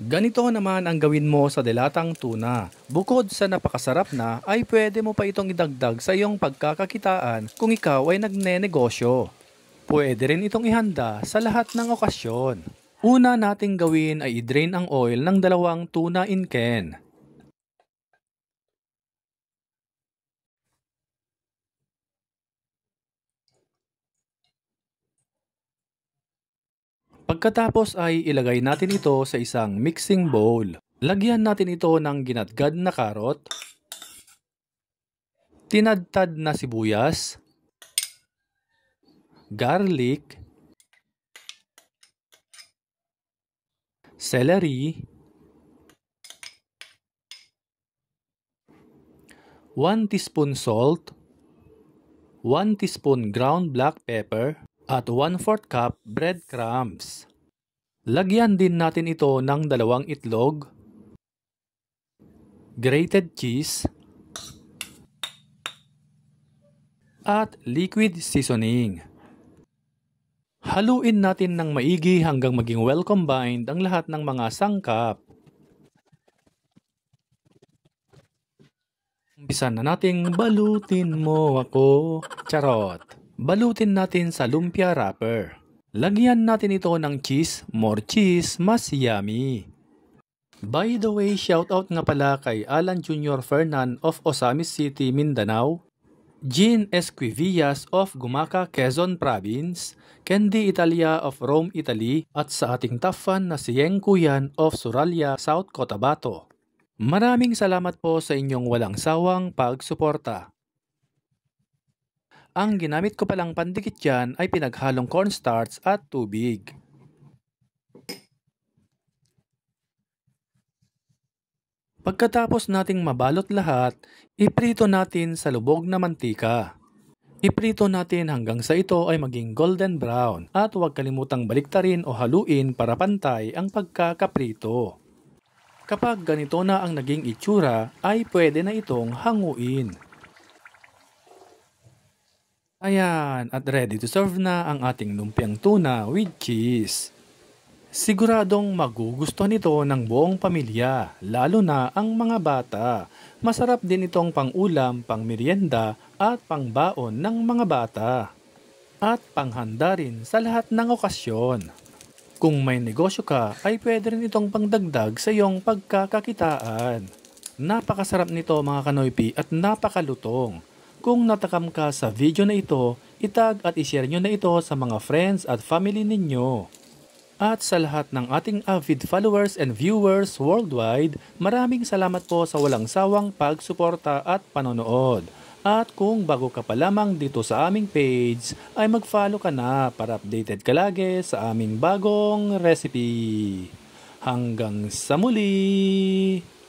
Ganito naman ang gawin mo sa dilatang tuna. Bukod sa napakasarap na, ay pwede mo pa itong idagdag sa iyong pagkakakitaan kung ikaw ay nagnenegosyo. Pwede rin itong ihanda sa lahat ng okasyon. Una nating gawin ay i-drain ang oil ng dalawang tuna in can. Pagkatapos ay ilagay natin ito sa isang mixing bowl. Lagyan natin ito ng ginatgad na karot, tinadtad na sibuyas, garlic, celery, 1 teaspoon salt, 1 teaspoon ground black pepper, at 1 4 cup breadcrumbs. Lagyan din natin ito ng dalawang itlog, grated cheese, at liquid seasoning. Haluin natin ng maigi hanggang maging well combined ang lahat ng mga sangkap. Umpisa na nating balutin mo ako. Charot. Balutin natin sa lumpia wrapper. Lagyan natin ito ng cheese, more cheese, mas yummy. By the way, shoutout nga pala kay Alan Jr. Fernan of Osamis City, Mindanao, Jean Esquivias of Gumaca, Quezon Province, Candy Italia of Rome, Italy at sa ating tough fan na si Yeng Kuyan of Suralia, South Cotabato. Maraming salamat po sa inyong walang sawang pagsuporta. Ang ginamit ko palang pandikit dyan ay pinaghalong cornstarch at tubig. Pagkatapos nating mabalot lahat, iprito natin sa lubog na mantika. Iprito natin hanggang sa ito ay maging golden brown at huwag kalimutang baliktarin o haluin para pantay ang pagkakaprito. Kapag ganito na ang naging itsura, ay pwede na itong hanguin. Ayan, at ready to serve na ang ating lumpiang tuna with cheese. Siguradong magugusto nito ng buong pamilya, lalo na ang mga bata. Masarap din itong pangulam, pangmerienda at pangbaon ng mga bata. At panghanda rin sa lahat ng okasyon. Kung may negosyo ka, ay pwede rin itong pangdagdag sa iyong pagkakakitaan. Napakasarap nito mga kanoypi at napakalutong. Kung natakam ka sa video na ito, itag at ishare nyo na ito sa mga friends at family ninyo. At sa lahat ng ating avid followers and viewers worldwide, maraming salamat po sa walang sawang pagsuporta at panonood. At kung bago ka pa lamang dito sa aming page, ay mag-follow ka na para updated ka lagi sa aming bagong recipe. Hanggang sa muli!